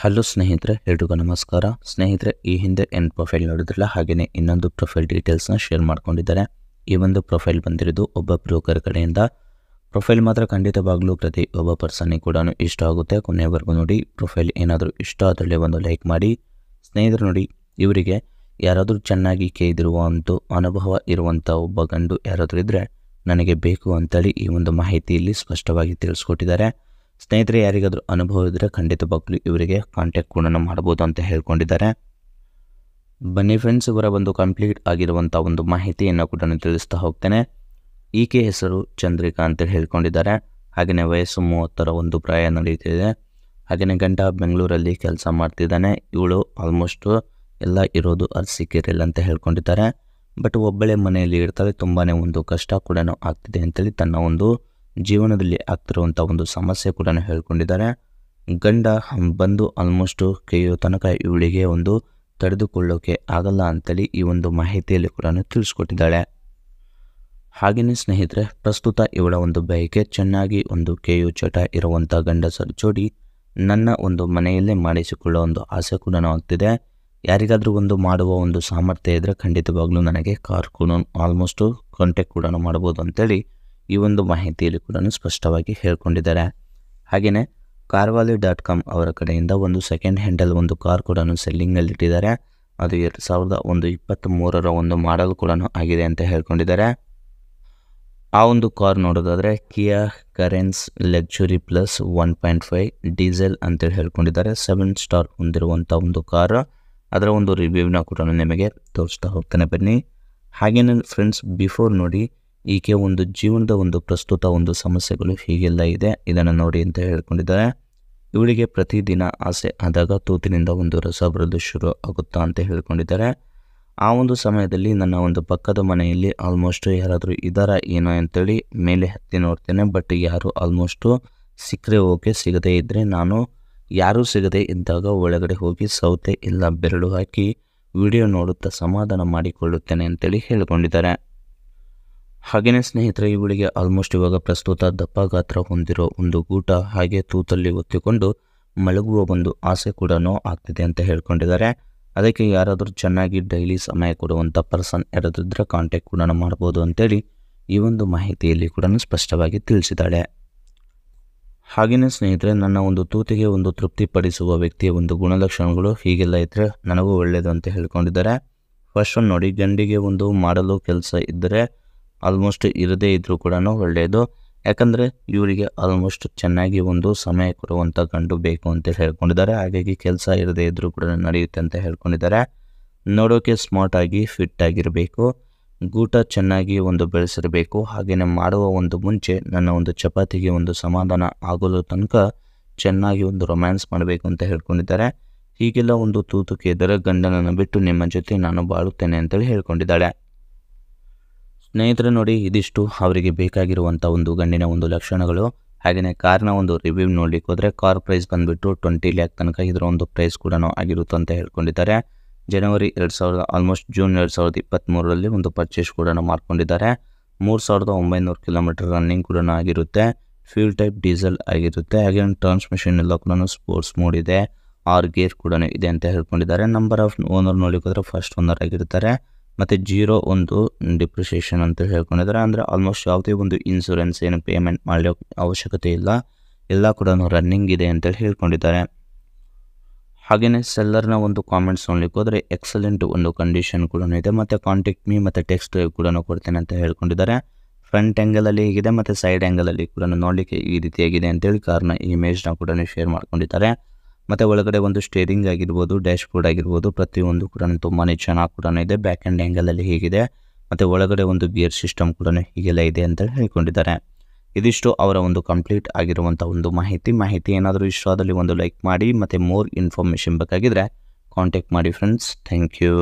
hello ಸ್ನೇಹಿತರೆ ಎಲ್ರಿಗೂ ನಮಸ್ಕಾರ ಸ್ನೇಹಿತರೆ ಈ ಹಿಂದೆ ಏನು ಪ್ರೊಫೈಲ್ ನೋಡಿದ್ರಲ್ಲ ಹಾಗೆಯೇ ಇನ್ನೊಂದು ಪ್ರೊಫೈಲ್ ಡೀಟೇಲ್ಸ್ನ ಶೇರ್ ಮಾಡ್ಕೊಂಡಿದ್ದಾರೆ ಈ ಒಂದು ಪ್ರೊಫೈಲ್ ಬಂದಿರೋದು ಒಬ್ಬ ಬ್ರೋಕರ್ ಕಡೆಯಿಂದ ಪ್ರೊಫೈಲ್ ಮಾತ್ರ ಖಂಡಿತವಾಗ್ಲೂ ಪ್ರತಿ ಒಬ್ಬ ಪರ್ಸನ್ಗೆ ಕೂಡ ಇಷ್ಟ ಆಗುತ್ತೆ ಕೊನೆಯವರೆಗೂ ನೋಡಿ ಪ್ರೊಫೈಲ್ ಏನಾದರೂ ಇಷ್ಟ ಅದರಲ್ಲಿ ಒಂದು ಲೈಕ್ ಮಾಡಿ ಸ್ನೇಹಿತರು ನೋಡಿ ಇವರಿಗೆ ಯಾರಾದರೂ ಚೆನ್ನಾಗಿ ಒಂದು ಅನುಭವ ಇರುವಂಥ ಒಬ್ಬ ಗಂಡು ಯಾರಾದರೂ ಇದ್ದರೆ ನನಗೆ ಬೇಕು ಅಂತೇಳಿ ಈ ಒಂದು ಮಾಹಿತಿಯಲ್ಲಿ ಸ್ಪಷ್ಟವಾಗಿ ತಿಳಿಸ್ಕೊಟ್ಟಿದ್ದಾರೆ ಸ್ನೇಹಿತರೆ ಯಾರಿಗಾದರೂ ಅನುಭವ ಇದ್ದರೆ ಖಂಡಿತವಾಗ್ಲೂ ಇವರಿಗೆ ಕಾಂಟ್ಯಾಕ್ಟ್ ಕೂಡ ಮಾಡ್ಬೋದು ಅಂತ ಹೇಳ್ಕೊಂಡಿದ್ದಾರೆ ಬನ್ನಿ ಫ್ರೆಂಡ್ಸ್ ಇವರ ಒಂದು ಕಂಪ್ಲೀಟ್ ಆಗಿರುವಂಥ ಒಂದು ಮಾಹಿತಿಯನ್ನು ಕೂಡ ತಿಳಿಸ್ತಾ ಹೋಗ್ತೇನೆ ಈಕೆ ಹೆಸರು ಚಂದ್ರಿಕಾ ಅಂತೇಳಿ ಹೇಳ್ಕೊಂಡಿದ್ದಾರೆ ಹಾಗೆಯೇ ವಯಸ್ಸು ಮೂವತ್ತರ ಒಂದು ಪ್ರಾಯ ನಡೀತಿದೆ ಹಾಗೆಯೇ ಗಂಡ ಬೆಂಗಳೂರಲ್ಲಿ ಕೆಲಸ ಮಾಡ್ತಿದ್ದಾನೆ ಇವಳು ಆಲ್ಮೋಸ್ಟು ಎಲ್ಲ ಇರೋದು ಅದು ಸಿಕ್ಕಿರಲಿಲ್ಲ ಅಂತ ಹೇಳ್ಕೊಂಡಿದ್ದಾರೆ ಬಟ್ ಒಬ್ಬಳೆ ಮನೆಯಲ್ಲಿ ಇರ್ತಾರೆ ತುಂಬಾ ಒಂದು ಕಷ್ಟ ಕೂಡ ಆಗ್ತಿದೆ ಅಂತೇಳಿ ತನ್ನ ಒಂದು ಜೀವನದಲ್ಲಿ ಆಗ್ತಿರುವಂಥ ಒಂದು ಸಮಸ್ಯೆ ಕೂಡ ಹೇಳ್ಕೊಂಡಿದ್ದಾರೆ ಗಂಡ ಬಂದು ಆಲ್ಮೋಸ್ಟು ಕೈಯೋ ತನಕ ಇವಳಿಗೆ ಒಂದು ತಡೆದುಕೊಳ್ಳೋಕೆ ಆಗಲ್ಲ ಅಂತೇಳಿ ಈ ಒಂದು ಮಾಹಿತಿಯಲ್ಲಿ ಕೂಡ ತಿಳಿಸ್ಕೊಟ್ಟಿದ್ದಾಳೆ ಹಾಗೆಯೇ ಸ್ನೇಹಿತರೆ ಪ್ರಸ್ತುತ ಇವಳ ಒಂದು ಬಯಕೆ ಚೆನ್ನಾಗಿ ಒಂದು ಕೇಯು ಚಟ ಇರುವಂಥ ಗಂಡಸರ ಜೋಡಿ ನನ್ನ ಒಂದು ಮನೆಯಲ್ಲೇ ಮಾಡಿಸಿಕೊಳ್ಳೋ ಒಂದು ಆಸೆ ಕೂಡ ಆಗ್ತಿದೆ ಯಾರಿಗಾದರೂ ಒಂದು ಮಾಡುವ ಒಂದು ಸಾಮರ್ಥ್ಯ ಇದ್ದರೆ ಖಂಡಿತವಾಗ್ಲೂ ನನಗೆ ಕಾರ್ ಕೂಡ ಆಲ್ಮೋಸ್ಟು ಕಾಂಟ್ಯಾಕ್ಟ್ ಕೂಡ ಮಾಡ್ಬೋದು ಅಂತೇಳಿ ಈ ಒಂದು ಮಾಹಿತಿಯಲ್ಲಿ ಕೂಡ ಸ್ಪಷ್ಟವಾಗಿ ಹೇಳ್ಕೊಂಡಿದ್ದಾರೆ ಹಾಗೆಯೇ ಕಾರ್ವಾಲಿ ಡಾಟ್ ಕಾಮ್ ಅವರ ಕಡೆಯಿಂದ ಒಂದು ಸೆಕೆಂಡ್ ಹ್ಯಾಂಡಲ್ ಒಂದು ಕಾರ್ ಕೂಡ ಸೆಲ್ಲಿಂಗಲ್ಲಿ ಇಟ್ಟಿದ್ದಾರೆ ಅದು ಎರಡು ಸಾವಿರದ ಒಂದು ಮೂರರ ಒಂದು ಮಾಡೆಲ್ ಕೂಡ ಆಗಿದೆ ಅಂತ ಹೇಳ್ಕೊಂಡಿದ್ದಾರೆ ಆ ಒಂದು ಕಾರ್ ನೋಡೋದಾದರೆ Kia Carens luxury plus one point five diesel ಅಂತೇಳಿ ಹೇಳ್ಕೊಂಡಿದ್ದಾರೆ ಸೆವೆನ್ ಸ್ಟಾರ್ ಹೊಂದಿರುವಂಥ ಒಂದು ಕಾರ್ ಅದರ ಒಂದು ರಿವ್ಯೂನ ಕೂಡ ನಿಮಗೆ ತೋರಿಸ್ತಾ ಹೋಗ್ತಾನೆ ಬನ್ನಿ ಹಾಗೇನೇ ಫ್ರೆಂಡ್ಸ್ ಬಿಫೋರ್ ನೋಡಿ ಈಕೆ ಒಂದು ಜೀವನದ ಒಂದು ಪ್ರಸ್ತುತ ಒಂದು ಸಮಸ್ಯೆಗಳು ಹೀಗೆಲ್ಲ ಇದೆ ಇದನ್ನು ನೋಡಿ ಅಂತ ಹೇಳ್ಕೊಂಡಿದ್ದಾರೆ ಇವಳಿಗೆ ಪ್ರತಿದಿನ ಆಸೆ ಆದಾಗ ತೂತಿನಿಂದ ಒಂದು ರಸ ಬರಲು ಶುರು ಆಗುತ್ತಾ ಅಂತ ಹೇಳ್ಕೊಂಡಿದ್ದಾರೆ ಆ ಒಂದು ಸಮಯದಲ್ಲಿ ನನ್ನ ಒಂದು ಪಕ್ಕದ ಮನೆಯಲ್ಲಿ ಆಲ್ಮೋಸ್ಟ್ ಯಾರಾದರೂ ಇದ್ದಾರ ಏನೋ ಅಂತೇಳಿ ಮೇಲೆ ಹತ್ತಿ ನೋಡ್ತೇನೆ ಬಟ್ ಯಾರು ಆಲ್ಮೋಸ್ಟು ಸಿಕ್ಕರೆ ಓಕೆ ಸಿಗದೇ ಇದ್ದರೆ ನಾನು ಯಾರೂ ಸಿಗದೆ ಇದ್ದಾಗ ಒಳಗಡೆ ಹೋಗಿ ಸೌತೆ ಇಲ್ಲ ಬೆರಳು ಹಾಕಿ ವಿಡಿಯೋ ನೋಡುತ್ತಾ ಸಮಾಧಾನ ಮಾಡಿಕೊಳ್ಳುತ್ತೇನೆ ಅಂತೇಳಿ ಹೇಳಿಕೊಂಡಿದ್ದಾರೆ ಹಾಗೆಯೇ ಸ್ನೇಹಿತರೆ ಇವುಗಳಿಗೆ ಆಲ್ಮೋಸ್ಟ್ ಇವಾಗ ಪ್ರಸ್ತುತ ದಪ್ಪ ಗಾತ್ರ ಹೊಂದಿರೋ ಒಂದು ಗೂಟ ಹಾಗೆ ತೂತಲ್ಲಿ ಒತ್ತಿಕೊಂಡು ಮಲಗುವ ಒಂದು ಆಸೆ ಕೂಡ ಆಗ್ತಿದೆ ಅಂತ ಹೇಳ್ಕೊಂಡಿದ್ದಾರೆ ಅದಕ್ಕೆ ಯಾರಾದರೂ ಚೆನ್ನಾಗಿ ಡೈಲಿ ಸಮಯ ಕೊಡುವಂಥ ಪರ್ಸನ್ ಯಾರಾದಿದ್ರೆ ಕಾಂಟ್ಯಾಕ್ಟ್ ಕೂಡ ಮಾಡ್ಬೋದು ಅಂತೇಳಿ ಈ ಒಂದು ಮಾಹಿತಿಯಲ್ಲಿ ಕೂಡ ಸ್ಪಷ್ಟವಾಗಿ ತಿಳಿಸಿದ್ದಾಳೆ ಹಾಗೆಯೇ ಸ್ನೇಹಿತರೆ ನನ್ನ ಒಂದು ತೂತಿಗೆ ಒಂದು ತೃಪ್ತಿಪಡಿಸುವ ವ್ಯಕ್ತಿಯ ಒಂದು ಗುಣಲಕ್ಷಣಗಳು ಹೀಗೆಲ್ಲ ಇದ್ದರೆ ನನಗೂ ಒಳ್ಳೆಯದು ಅಂತ ಹೇಳ್ಕೊಂಡಿದ್ದಾರೆ ಫಸ್ಟ್ ನೋಡಿ ಗಂಡಿಗೆ ಒಂದು ಮಾಡಲು ಕೆಲಸ ಇದ್ದರೆ ಆಲ್ಮೋಸ್ಟ್ ಇರದೇ ಇದ್ದರೂ ಕೂಡ ಒಳ್ಳೆಯದು ಯಾಕಂದರೆ ಇವರಿಗೆ ಆಲ್ಮೋಸ್ಟ್ ಚೆನ್ನಾಗಿ ಒಂದು ಸಮಯ ಕೊಡುವಂಥ ಗಂಡು ಬೇಕು ಅಂತೇಳಿ ಹೇಳ್ಕೊಂಡಿದ್ದಾರೆ ಹಾಗಾಗಿ ಕೆಲಸ ಇರದೇ ಇದ್ದರೂ ಕೂಡ ನಡೆಯುತ್ತೆ ಅಂತ ಹೇಳ್ಕೊಂಡಿದ್ದಾರೆ ನೋಡೋಕೆ ಸ್ಮಾರ್ಟಾಗಿ ಫಿಟ್ ಆಗಿರಬೇಕು ಗೂಟ ಚೆನ್ನಾಗಿ ಒಂದು ಬೆಳೆಸಿರಬೇಕು ಹಾಗೆಯೇ ಮಾಡುವ ಒಂದು ಮುಂಚೆ ನನ್ನ ಒಂದು ಚಪಾತಿಗೆ ಒಂದು ಸಮಾಧಾನ ಆಗಲು ತನಕ ಚೆನ್ನಾಗಿ ಒಂದು ರೊಮ್ಯಾನ್ಸ್ ಮಾಡಬೇಕು ಅಂತ ಹೇಳ್ಕೊಂಡಿದ್ದಾರೆ ಹೀಗೆಲ್ಲ ಒಂದು ತೂತುಕಿ ಇದ್ದರೆ ಗಂಡನನ್ನು ಬಿಟ್ಟು ನಿಮ್ಮ ಜೊತೆ ನಾನು ಬಾಳುತ್ತೇನೆ ಅಂತೇಳಿ ಹೇಳ್ಕೊಂಡಿದ್ದಾಳೆ ಸ್ನೇಹಿತರೆ ನೋಡಿ ಇದಿಷ್ಟು ಅವರಿಗೆ ಬೇಕಾಗಿರುವಂಥ ಒಂದು ಗಂಡಿನ ಒಂದು ಲಕ್ಷಣಗಳು ಹಾಗೆಯೇ ಕಾರ್ನ ಒಂದು ರಿವ್ಯೂ ನೋಡಲಿಕ್ಕೆ ಹೋದರೆ ಕಾರ್ ಪ್ರೈಸ್ ಬಂದುಬಿಟ್ಟು ಟ್ವೆಂಟಿ ಲ್ಯಾಕ್ ತನಕ ಇದರ ಒಂದು ಪ್ರೈಸ್ ಕೂಡ ಆಗಿರುತ್ತೆ ಅಂತ ಹೇಳ್ಕೊಂಡಿದ್ದಾರೆ ಜನವರಿ ಎರಡು ಸಾವಿರದ ಆಲ್ಮೋಸ್ಟ್ ಜೂನ್ ಎರಡು ಸಾವಿರದ ಇಪ್ಪತ್ತ್ಮೂರರಲ್ಲಿ ಒಂದು ಪರ್ಚೇಸ್ ಕೂಡ ಮಾಡ್ಕೊಂಡಿದ್ದಾರೆ ಮೂರು ಸಾವಿರದ ಒಂಬೈನೂರು ಕಿಲೋಮೀಟರ್ ರನ್ನಿಂಗ್ ಕೂಡ ಆಗಿರುತ್ತೆ ಫ್ಯೂಲ್ ಟೈಪ್ ಡೀಸೆಲ್ ಆಗಿರುತ್ತೆ ಹಾಗೆ ಟ್ರಾನ್ಸ್ಮಿಷನ್ ಎಲ್ಲ ಕೂಡ ಸ್ಪೋರ್ಟ್ಸ್ ಮೋಡ್ ಇದೆ ಆರ್ ಗೇರ್ ಕೂಡ ಇದೆ ಅಂತ ಹೇಳ್ಕೊಂಡಿದ್ದಾರೆ ನಂಬರ್ ಆಫ್ ಓನರ್ ನೋಡ್ಲಿಕ್ಕೆ ಫಸ್ಟ್ ಓನರ್ ಆಗಿರ್ತಾರೆ ಮತ್ತು ಜೀರೋ ಒಂದು ಡಿಪ್ರಿಷಿಯೇಷನ್ ಅಂತ ಹೇಳ್ಕೊಂಡಿದ್ದಾರೆ ಅಂದರೆ ಆಲ್ಮೋಸ್ಟ್ ಯಾವುದೇ ಒಂದು ಇನ್ಸೂರೆನ್ಸ್ ಏನು ಪೇಮೆಂಟ್ ಮಾಡಲಿ ಅವಶ್ಯಕತೆ ಇಲ್ಲ ಎಲ್ಲ ಕೂಡ ರನ್ನಿಂಗ್ ಇದೆ ಅಂತೇಳಿ ಹೇಳ್ಕೊಂಡಿದ್ದಾರೆ ಹಾಗೆಯೇ ಸೆಲ್ಲರ್ನ ಒಂದು ಕಾಮೆಂಟ್ಸ್ ನೋಡ್ಲಿಕ್ಕೆ ಹೋದರೆ ಎಕ್ಸಲೆಂಟ್ ಒಂದು ಕಂಡೀಷನ್ ಕೂಡ ಇದೆ ಮತ್ತು ಕಾಂಟ್ಯಾಕ್ಟ್ ಮೀ ಮತ್ತು ಟೆಕ್ಸ್ಟ್ ಕೂಡ ಕೊಡ್ತೇನೆ ಅಂತ ಹೇಳ್ಕೊಂಡಿದ್ದಾರೆ ಫ್ರಂಟ್ ಆ್ಯಂಗಲಲ್ಲಿ ಹೇಗಿದೆ ಮತ್ತು ಸೈಡ್ ಆ್ಯಂಗಲಲ್ಲಿ ಕೂಡ ನೋಡಲಿಕ್ಕೆ ಈ ರೀತಿಯಾಗಿದೆ ಅಂತೇಳಿ ಕಾರ್ನ ಇಮೇಜ್ನ ಕೂಡ ಶೇರ್ ಮಾಡ್ಕೊಂಡಿದ್ದಾರೆ ಮತ್ತೆ ಒಳಗಡೆ ಒಂದು ಸ್ಟೇರಿಂಗ್ ಆಗಿರ್ಬೋದು ಡ್ಯಾಶ್ ಬೋರ್ಡ್ ಆಗಿರ್ಬೋದು ಪ್ರತಿಯೊಂದು ಕೂಡ ತುಂಬಾ ಚೆನ್ನಾಗಿ ಕೂಡ ಇದೆ ಬ್ಯಾಕ್ ಆ್ಯಂಡ್ ಆ್ಯಂಗಲಲ್ಲಿ ಹೇಗಿದೆ ಮತ್ತು ಒಳಗಡೆ ಒಂದು ಗಿಯರ್ ಸಿಸ್ಟಮ್ ಕೂಡ ಹೀಗೆಲ್ಲ ಇದೆ ಅಂತ ಹೇಳ್ಕೊಂಡಿದ್ದಾರೆ ಇದಿಷ್ಟು ಅವರ ಒಂದು ಕಂಪ್ಲೀಟ್ ಆಗಿರುವಂತಹ ಒಂದು ಮಾಹಿತಿ ಮಾಹಿತಿ ಏನಾದರೂ ಇಷ್ಟ ಅದರಲ್ಲಿ ಒಂದು ಲೈಕ್ ಮಾಡಿ ಮತ್ತು ಮೋರ್ ಇನ್ಫಾರ್ಮೇಷನ್ ಬೇಕಾಗಿದ್ರೆ ಕಾಂಟ್ಯಾಕ್ಟ್ ಮಾಡಿ ಫ್ರೆಂಡ್ಸ್ ಥ್ಯಾಂಕ್ ಯು